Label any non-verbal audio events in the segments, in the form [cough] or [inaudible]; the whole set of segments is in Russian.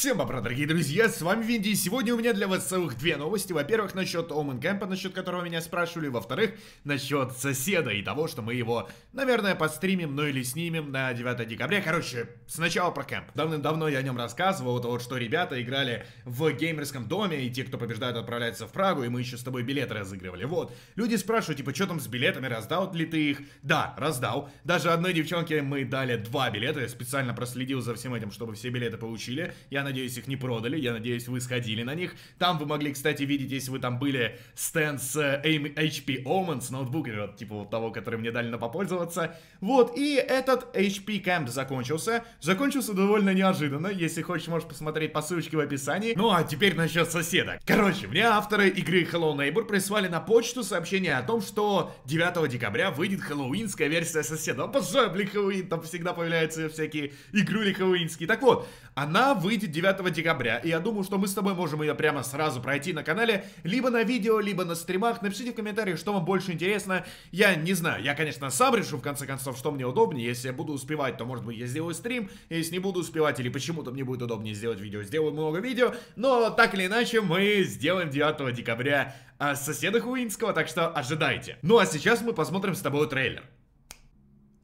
Всем бобра, дорогие друзья, с вами Винди, и сегодня у меня для вас целых две новости. Во-первых, насчет Омен Кэмпа, насчет которого меня спрашивали. Во-вторых, насчет соседа и того, что мы его, наверное, подстримим, ну или снимем на 9 декабря. Короче, сначала про Кэмп. Давным-давно я о нем рассказывал, вот, вот что ребята играли в геймерском доме, и те, кто побеждают, отправляются в Прагу, и мы еще с тобой билеты разыгрывали. Вот, люди спрашивают, типа, что там с билетами, раздал ли ты их? Да, раздал. Даже одной девчонке мы дали два билета, я специально проследил за всем этим, чтобы все билеты получили. Я надеюсь, их не продали, я надеюсь, вы сходили на них. Там вы могли, кстати, видеть, если вы там были, стенд с э, HP Omen, с ноутбука, вот, типа вот того, который мне дали на попользоваться. Вот, и этот HP Camp закончился. Закончился довольно неожиданно, если хочешь, можешь посмотреть по ссылочке в описании. Ну, а теперь насчет соседок. Короче, мне авторы игры Hello Neighbor прислали на почту сообщение о том, что 9 декабря выйдет хэллоуинская версия соседа. Обожаю, блин, Хэллоуин, там всегда появляются всякие игрули хэллоуинские. Так вот, она выйдет 9 декабря. И я думаю, что мы с тобой можем ее прямо сразу пройти на канале, либо на видео, либо на стримах. Напишите в комментариях, что вам больше интересно. Я не знаю, я, конечно, сам решу, в конце концов, что мне удобнее. Если я буду успевать, то, может быть, я сделаю стрим. Если не буду успевать или почему-то мне будет удобнее сделать видео, сделаю много видео. Но так или иначе, мы сделаем 9 декабря а, соседа Хуинского, так что ожидайте. Ну а сейчас мы посмотрим с тобой трейлер.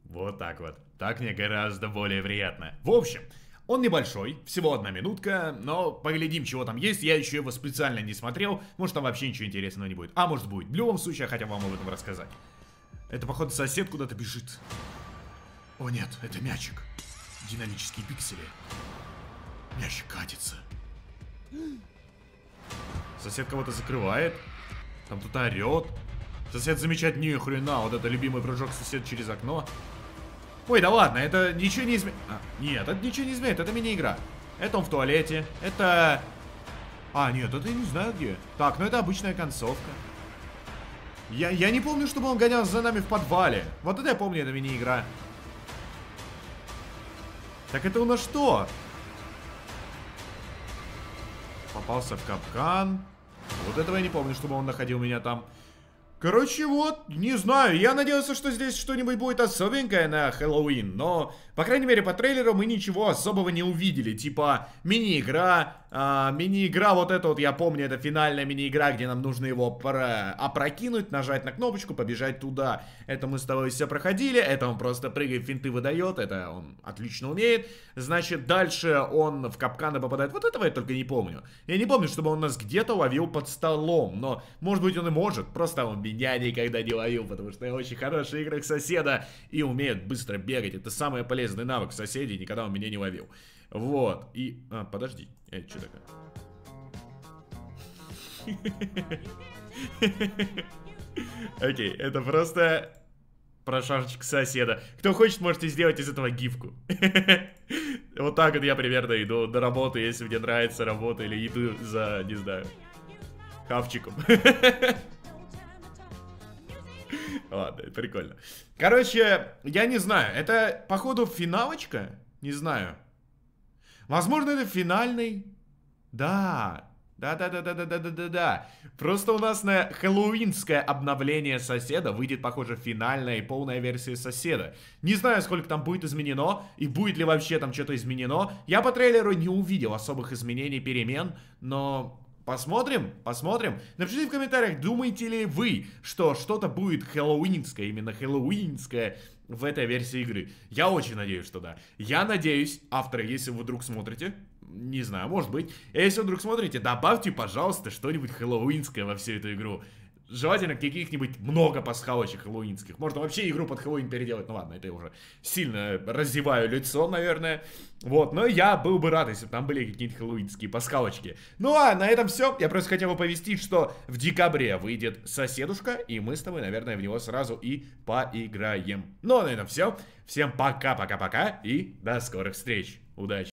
Вот так вот. Так мне гораздо более приятно. В общем, он небольшой, всего одна минутка, но поглядим, чего там есть. Я еще его специально не смотрел, может там вообще ничего интересного не будет. А может будет. В любом случае, я хотел вам об этом рассказать. Это, походу, сосед куда-то бежит. О нет, это мячик. Динамические пиксели. Мячик катится. Сосед кого-то закрывает. Там кто-то орет. Сосед замечать ни хрена. Вот это любимый прыжок сосед через окно. Ой, да ладно, это ничего не изменит. А, нет, это ничего не изменит, это мини-игра. Это он в туалете, это... А, нет, это я не знаю где. Так, ну это обычная концовка. Я, я не помню, чтобы он гонялся за нами в подвале. Вот это я помню, это мини-игра. Так это у нас что? Попался в капкан. Вот этого я не помню, чтобы он находил меня там. Короче, вот, не знаю, я надеялся, что здесь что-нибудь будет особенькое на Хэллоуин, но, по крайней мере, по трейлеру мы ничего особого не увидели, типа мини-игра, а, мини-игра вот эта вот, я помню, это финальная мини-игра, где нам нужно его про... опрокинуть, нажать на кнопочку, побежать туда, это мы с тобой все проходили, это он просто прыгает, финты выдает, это он отлично умеет, значит, дальше он в капканы попадает, вот этого я только не помню, я не помню, чтобы он нас где-то ловил под столом, но, может быть, он и может, просто он зомби. Я никогда не ловил, потому что я очень хороший игрок соседа и умеют быстро бегать. Это самый полезный навык соседей, никогда он меня не ловил. Вот, и... А, подожди, это что такое? Окей, okay, это просто про соседа. Кто хочет, можете сделать из этого гифку. [laughs] Вот так вот я примерно иду до работы, если мне нравится работа, или иду за, не знаю, хавчиком. [laughs] Ладно, прикольно. Короче, я не знаю. Это, походу, финалочка? Не знаю. Возможно, это финальный. Да. Да-да-да-да-да-да-да-да. Просто у нас на хэллоуинское обновление соседа выйдет, похоже, финальная и полная версия соседа. Не знаю, сколько там будет изменено, и будет ли вообще там что-то изменено. Я по трейлеру не увидел особых изменений, перемен, но Посмотрим, посмотрим. Напишите в комментариях, думаете ли вы, что что-то будет хэллоуинское, именно хэллоуинское в этой версии игры. Я очень надеюсь, что да. Я надеюсь, авторы, если вы вдруг смотрите, не знаю, может быть. Если вдруг смотрите, добавьте, пожалуйста, что-нибудь хэллоуинское во всю эту игру. Желательно каких-нибудь много пасхалочек хэллоуинских. Можно вообще игру под Хэллоуин переделать. Ну ладно, это я уже сильно разеваю лицо, наверное. Вот, но я был бы рад, если бы там были какие нибудь хэллоуинские пасхалочки. Ну а на этом все. Я просто хотел бы повестить, что в декабре выйдет «Соседушка», и мы с тобой, наверное, в него сразу и поиграем. Ну а на этом все. Всем пока-пока-пока и до скорых встреч. Удачи!